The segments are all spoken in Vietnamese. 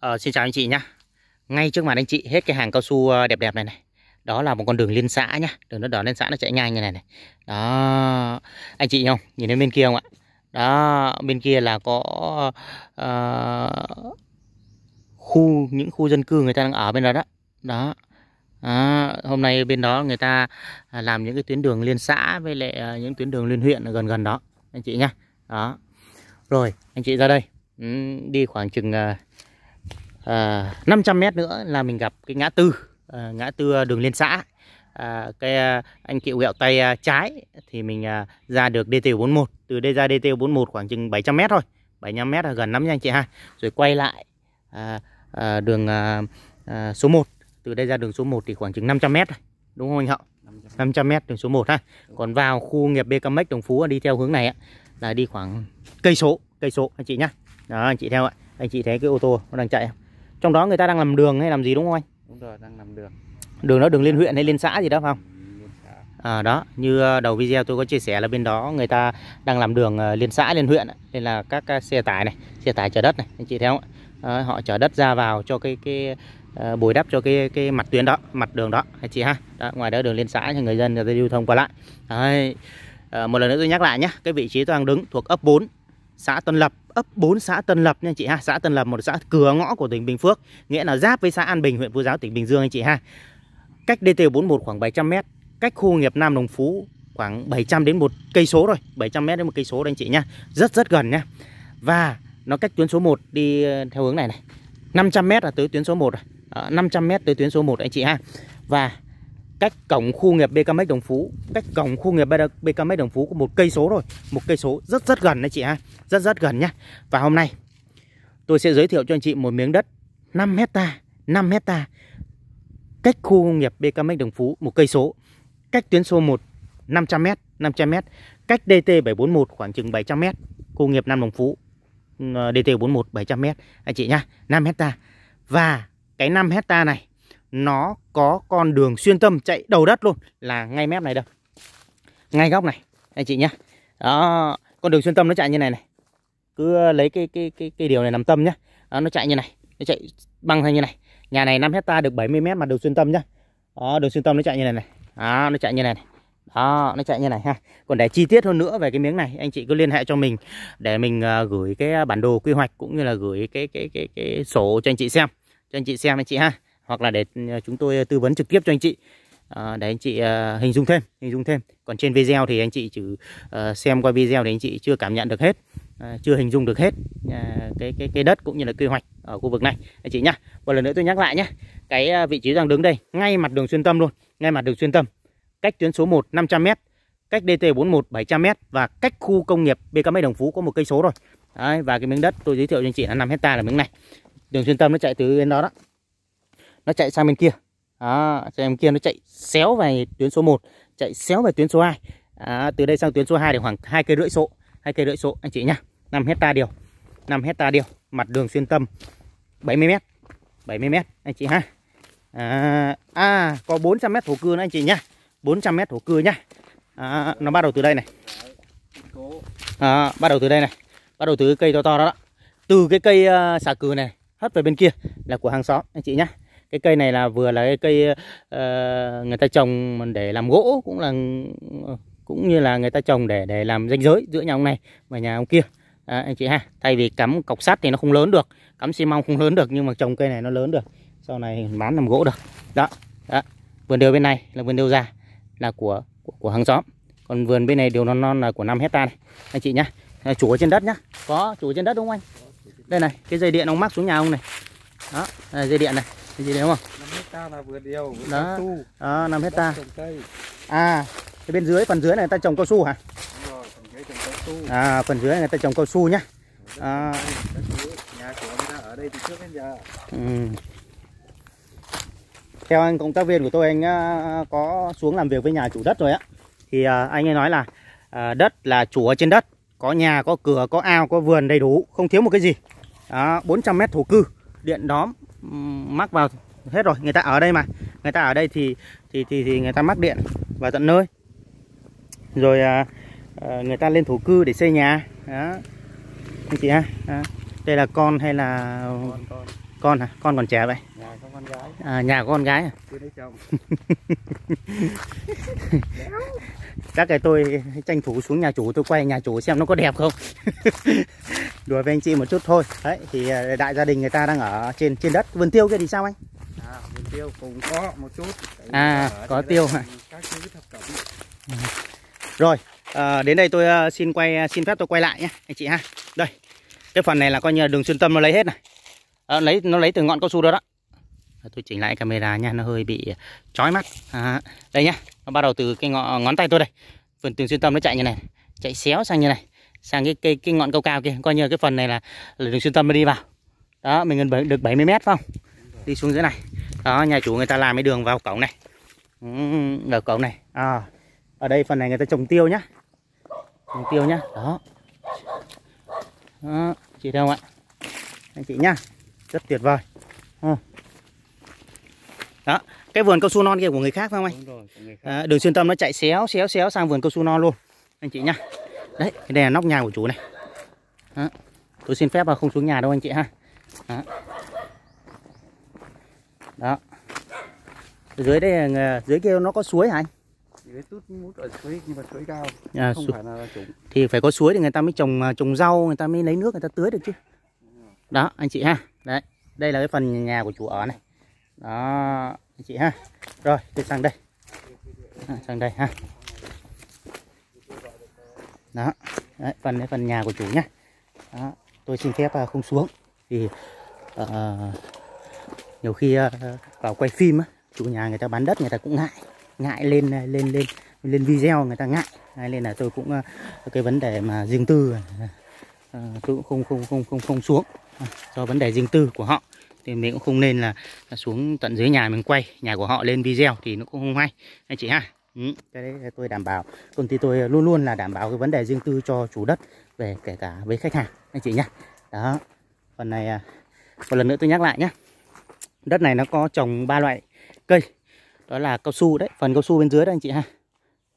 Ờ, xin chào anh chị nhá Ngay trước mặt anh chị hết cái hàng cao su ờ, đẹp đẹp này này Đó là một con đường liên xã nhá Đường nó đỏ liên xã nó chạy ngang như này này Đó Anh chị không? Nhìn đến bên kia không ạ? Đó Bên kia là có uh, Khu Những khu dân cư người ta đang ở bên đó đó Đó À, hôm nay bên đó người ta à, làm những cái tuyến đường liên xã với lại ờ, những tuyến đường liên huyện gần gần đó anh chị nhá đó rồi anh chị ra đây đi khoảng chừng à, 500 mét nữa là mình gặp cái ngã tư à, ngã tư à, đường liên xã à, cái à, anh kiệu gẹo tay à, trái thì mình à, ra được DT41 từ đây ra DT41 khoảng chừng 700 mét thôi 75 mét là gần lắm nha anh chị ha rồi quay lại à, à, đường à, à, số 1 từ đây ra đường số 1 thì khoảng chừng 500 mét thôi, đúng không anh Hậu 500 mét đường số 1 ha còn vào khu nghiệp BKMX Đồng Phú đi theo hướng này là đi khoảng cây số cây số anh chị nhá đó anh chị theo ạ anh chị thấy cái ô tô nó đang chạy không trong đó người ta đang làm đường hay làm gì đúng không anh đúng rồi đang làm đường đường đó đường liên huyện hay liên xã gì đó phải không ừ, à, đó như ờ, đầu video tôi có chia sẻ là bên đó người ta đang làm đường ờ, liên xã liên huyện nên là các xe tải này xe tải chở đất này anh chị thấy không à, họ chở đất ra vào cho cái cái ờ, bồi đắp cho cái cái mặt tuyến đó mặt đường đó anh chị ha đó, ngoài đó đường liên xã thì người dân người ta lưu thông qua lại Đấy. À, một lần nữa tôi nhắc lại nhé cái vị trí tôi đang đứng thuộc ấp 4 xã Tân Lập, ấp 4 xã Tân Lập nha chị ha. Xã Tân Lập một xã cửa ngõ của tỉnh Bình Phước, nghĩa là giáp với xã An Bình, huyện Phú Giáo, tỉnh Bình Dương anh chị ha. Cách DT41 khoảng 700 m, cách khu nghiệp Nam Đồng Phú khoảng 700 đến một cây số rồi, 700 m đến một cây số đấy anh chị nhá. Rất rất gần nha. Và nó cách tuyến số 1 đi ờ, theo hướng này này. 500 m là tới tuyến số 1 rồi. À, 500 m tới tuyến số 1 anh chị ha. Và cách cổng khu nghiệp BKMX Đồng Phú, cách cổng khu nghiệp BKMX Đồng Phú có một cây số rồi, một cây số rất rất gần đấy chị ha, rất rất gần nhá. Và hôm nay tôi sẽ giới thiệu cho anh chị một miếng đất 5 hecta, 5 hecta cách khu công nghiệp BKMX Đồng Phú một cây số, cách tuyến số 1 500m, 500m, cách DT741 khoảng chừng 700m, khu nghiệp Nam Đồng Phú ừ, ờ, DT41 700m anh chị nhá, 5 hecta. Và cái 5 hecta này nó có con đường xuyên tâm chạy đầu đất luôn là ngay mép này đâu ngay góc này anh chị nhá đó con đường xuyên tâm nó chạy như này này cứ lấy cái cái cái cái điều này làm tâm nhá đó, nó chạy như này nó chạy băng thành như này nhà này 5 hecta được 70 mét mà đường xuyên tâm nhá đó đường xuyên tâm nó chạy như này này đó nó chạy như này, này. Đó, nó chạy như này ha. Còn để chi tiết hơn nữa về cái miếng này, anh chị cứ liên hệ cho mình để mình ờ, gửi cái bản đồ quy hoạch cũng như là gửi cái cái cái cái sổ cho anh chị xem, cho anh chị xem anh chị ha hoặc là để ừ, chúng tôi ờ, tư vấn trực tiếp cho anh chị à, để anh chị à, hình dung thêm hình dung thêm còn trên video thì anh chị chỉ à, xem qua video thì anh chị chưa cảm nhận được hết à, chưa hình dung được hết à, cái cái cái đất cũng như là quy hoạch ở khu vực này anh chị nhá một lần nữa tôi nhắc lại nhé cái vị trí đang đứng đây ngay mặt đường xuyên tâm luôn ngay mặt đường xuyên tâm cách tuyến số 1 500 m cách DT41 700m và cách khu công nghiệp BKM Đồng Phú có một cây số rồi. Đấy, và cái miếng đất tôi giới thiệu cho anh chị là 5 hecta là miếng này. Đường xuyên tâm nó chạy từ bên đó đó nó chạy sang bên kia đó, em kia nó chạy xéo về tuyến số 1 chạy xéo về tuyến số 2 à, từ đây sang tuyến số 2 thì khoảng hai cây rưỡi số hai cây rưỡi số anh chị nhá 5 hecta điều 5 hecta điều mặt đường xuyên tâm 70 m 70 m anh chị ha à, à có 400 m thổ cư nữa anh chị nhá 400 m thổ cư nhá à, nó bắt đầu từ đây này à, bắt đầu từ đây này bắt đầu từ cây to to đó, đó. từ cái cây uh, xà cừ này hất về bên kia là của hàng xóm anh chị nhá cái cây này là vừa là cái cây uh, người ta trồng để làm gỗ cũng là cũng như là người ta trồng để để làm ranh giới giữa nhà ông này và nhà ông kia à, anh chị ha thay vì cắm cọc sắt thì nó không lớn được cắm xi măng không lớn được nhưng mà trồng cây này nó lớn được sau này bán làm gỗ được đó, đó. vườn điều bên này là vườn điều già là của của, của hàng xóm còn vườn bên này điều non non là của 5 hecta này anh chị nhá chủ ở trên đất nhá có chủ trên đất đúng không anh đây này cái dây điện ông mắc xuống nhà ông này đó dây điện này cái gì đấy không? 5 hecta là vừa điều, vừa cao su. Đó, 5 hecta. À, cái bên dưới phần dưới này người ta trồng cao su hả? Đúng rồi, phần dưới trồng cao su. À, phần dưới này người ta trồng cao su nhá. À. Nhà của người ta ở đây từ trước đến giờ. Ừ. Theo anh công tác viên của tôi anh à, có xuống làm việc với nhà chủ đất rồi á. Thì à, anh ấy nói là à, đất là chủ ở trên đất, có nhà, có cửa, có ao, có vườn đầy đủ, không thiếu một cái gì. Đó, 400 mét thổ cư điện đóm mắc vào hết rồi người ta ở đây mà người ta ở đây thì thì thì, thì người ta mắc điện vào tận nơi rồi à, à người ta lên thổ cư để xây nhà đó anh chị ha à, đây là con hay là con con, con hả con còn trẻ vậy nhà con gái à, nhà con gái à Các cái tôi tranh thủ xuống nhà chủ tôi quay nhà chủ xem nó có đẹp không Đùa với anh chị một chút thôi Đấy thì à, đại gia đình người ta đang ở trên trên đất Vườn tiêu kia thì sao anh? À, vườn tiêu cũng có một chút À có tiêu hả? Rồi à, đến đây tôi à, xin quay à, xin phép tôi quay lại nhé anh chị ha Đây cái phần này là coi như là đường xuyên tâm nó lấy hết này à, lấy Nó lấy từ ngọn cao su đó đó tôi chỉnh lại camera nha nó hơi bị chói mắt à, đây nhá nó bắt đầu từ cái ngọn ngón tay tôi đây phần tường xuyên tâm nó chạy như này chạy xéo sang như này sang cái cái, cái ngọn cao cao kia coi như cái phần này là, là đường xuyên tâm nó đi vào đó mình gần được 70 mét không đi xuống dưới này đó nhà chủ người ta làm cái đường vào cổng này ở cổng này à, ở đây phần này người ta trồng tiêu nhá trồng tiêu nhá đó, đó chị đâu ạ anh chị nhá rất tuyệt vời à đó cái vườn cao su non kia của người khác phải không anh Đúng rồi, người À, đường xuyên tâm nó chạy xéo xéo xéo sang vườn cao su non luôn anh chị nhá đấy cái này là nóc nhà của chú này đó. tôi xin phép là không xuống nhà đâu anh chị ha đó, đó. dưới đây ờ, dưới kia nó có suối hả anh dưới tút mút ở suối nhưng mà suối cao à, không su... phải là trũng thì phải có suối thì người ta mới trồng ờ, trồng rau người ta mới lấy nước người ta tưới được chứ đó anh chị ha đấy đây là cái phần nhà của chủ ở này đó anh chị ha rồi tôi sang đây à, sang đây ha đó đấy, phần đấy phần nhà của chủ nhá đó. tôi xin phép à, không xuống vì uh, ờ, nhiều khi uh, vào quay phim uh, chủ nhà người ta bán đất người ta cũng ngại ngại lên à, lên lên lên video người ta ngại Hay nên là tôi cũng uh, cái vấn đề mà riêng tư uh, tôi cũng không không không không không xuống uh, do vấn đề riêng tư của họ thì mình cũng không nên là xuống tận dưới nhà mình quay nhà của họ lên video thì nó cũng không hay anh chị ha ừ. cái đấy tôi đảm bảo công ty tôi luôn luôn là đảm bảo cái vấn đề riêng tư cho chủ đất về kể cả với khách hàng anh chị nhá đó phần này à, một lần nữa tôi nhắc lại nhé đất này nó có trồng ba loại cây đó là cao su đấy phần cao su bên dưới đấy anh chị ha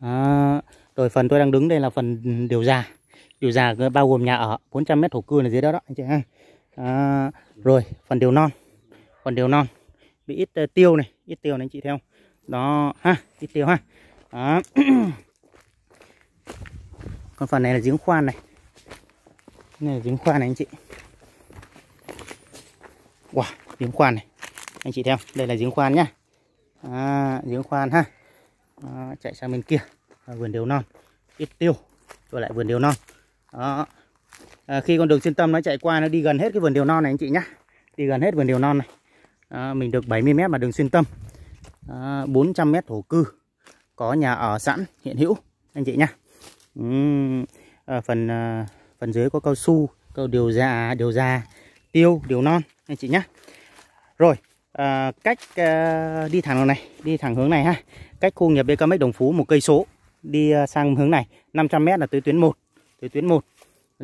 đó. rồi phần tôi đang đứng đây là phần điều già điều già bao gồm nhà ở 400 mét thổ cư là dưới đó đó anh chị ha à, rồi phần điều non phần điều non bị ít uh, tiêu này ít tiêu này anh chị theo đó ha ít tiêu ha đó. còn phần này là giếng khoan này này giếng khoan này anh chị wow giếng khoan này anh chị theo đây là giếng khoan nhá à, giếng khoan ha à, chạy sang bên kia à, vườn điều non ít tiêu rồi lại vườn điều non đó à, khi con đường xuyên tâm nó chạy qua nó đi gần hết cái vườn điều non này anh chị nhá đi gần hết vườn điều non này à, mình được 70 mét mà đường xuyên tâm à, 400 mét thổ cư có nhà ở sẵn hiện hữu anh chị nhá uhm, à, phần à, phần dưới có cao su cao điều già điều già tiêu điều non anh chị nhá rồi à, cách à, đi thẳng đường này đi thẳng hướng này ha cách khu nghiệp BKMX Đồng Phú một cây số đi à, sang hướng này 500 mét là tới tuyến 1 tới tuyến 1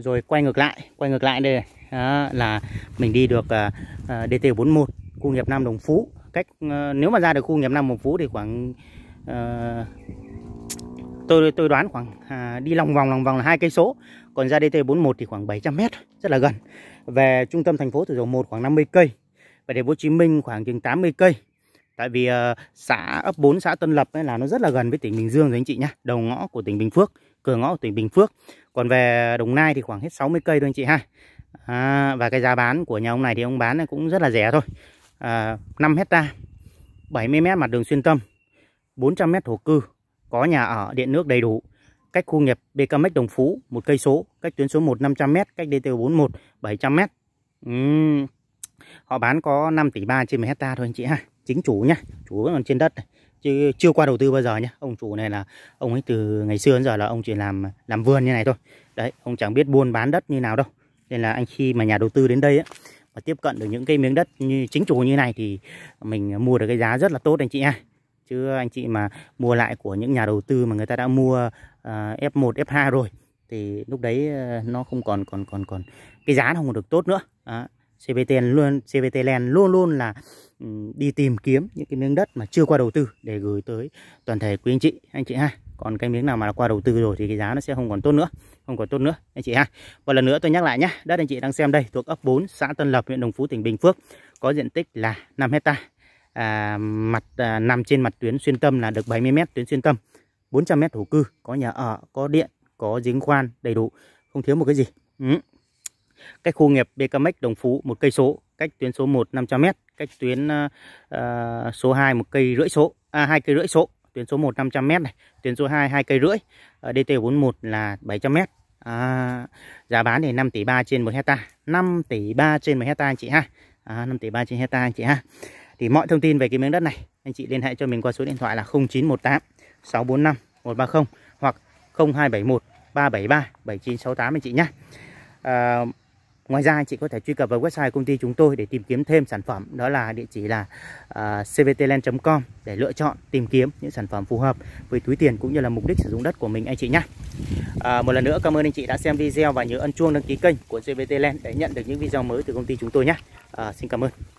rồi quay ngược lại quay ngược lại đây đó, là mình đi được uh, à, à, DT41 khu nghiệp Nam Đồng Phú cách uh, nếu mà ra được khu nghiệp Nam Đồng Phú thì khoảng uh, tôi tôi đoán khoảng uh, đi lòng vòng lòng vòng là hai cây số còn ra DT41 thì khoảng 700 m rất là gần về trung tâm thành phố Thủ Dầu Một khoảng 50 cây về thành phố Hồ Chí Minh khoảng chừng 80 cây Tại vì uh, xã ấp 4 xã Tân Lập ấy là nó rất là gần với tỉnh Bình Dương rồi anh chị nhá, đầu ngõ của tỉnh Bình Phước, cửa ngõ của tỉnh Bình Phước. Còn về Đồng Nai thì khoảng hết 60 cây thôi anh chị ha. À, và cái giá bán của nhà ông này thì ông bán cũng rất là rẻ thôi. À, 5 hecta 70 mét mặt đường xuyên tâm, 400 mét thổ cư, có nhà ở, điện nước đầy đủ. Cách khu nghiệp BKMX Đồng Phú một cây số, cách tuyến số 1 500 mét cách DT41 700 m. Uhm, họ bán có 5 tỷ 3 trên 1 hecta thôi anh chị ha. Chính chủ nhá, chủ còn trên đất này chứ chưa qua đầu tư bao giờ nhé ông chủ này là ông ấy từ ngày xưa đến giờ là ông chỉ làm làm vườn như này thôi đấy ông chẳng biết buôn bán đất như nào đâu nên là anh khi mà nhà đầu tư đến đây á mà tiếp cận được những cái miếng đất như chính chủ như này thì mình mua được cái giá rất là tốt anh chị nha chứ anh chị mà mua lại của những nhà đầu tư mà người ta đã mua uh, F1 F2 rồi thì lúc đấy à, nó không còn còn còn còn cái giá nó không còn được tốt nữa à, CPT luôn CPT Land luôn luôn là ừ, đi tìm kiếm những cái miếng đất mà chưa qua đầu tư để gửi tới toàn thể quý anh chị anh chị ha còn cái miếng nào mà qua đầu tư rồi thì cái giá nó sẽ không còn tốt nữa không còn tốt nữa anh chị ha một lần nữa tôi nhắc lại nhé đất anh chị đang xem đây thuộc ấp 4 xã Tân Lập huyện Đồng Phú tỉnh Bình Phước có diện tích là 5 hecta à, mặt à, nằm trên mặt tuyến xuyên tâm là được 70 m tuyến xuyên tâm 400 m thổ cư có nhà ở có điện có giếng khoan đầy đủ không thiếu một cái gì ừ cách khu nghiệp Becamec Đồng Phú một cây số, cách tuyến số 1 500 m, cách tuyến uh, số 2 một cây rưỡi số, à hai cây rưỡi số, tuyến số 1 500 m này, tuyến số 2 hai cây rưỡi, ở ờ, DT41 là 700 m. À, giá bán thì 5 tỷ 3 trên 1 hecta 5 tỷ 3 trên 1 hecta anh chị ha. À, 5 tỷ 3 trên hecta anh chị ha. Thì mọi thông tin về cái miếng đất này anh chị liên hệ cho mình qua số điện thoại là 0918 645 130 hoặc 0271 373 7968 anh chị nhé. À, Ngoài ra anh chị có thể truy cập vào website công ty chúng tôi để tìm kiếm thêm sản phẩm đó là địa chỉ là uh, à, cvtland.com để lựa chọn tìm kiếm những sản phẩm phù hợp với túi tiền cũng như là mục đích sử dụng đất của mình anh chị nhé. À, một lần nữa cảm ơn anh chị đã xem video và nhớ ấn chuông đăng ký kênh của CVT Land để nhận được những video mới từ công ty chúng tôi nhé. À, xin cảm ơn.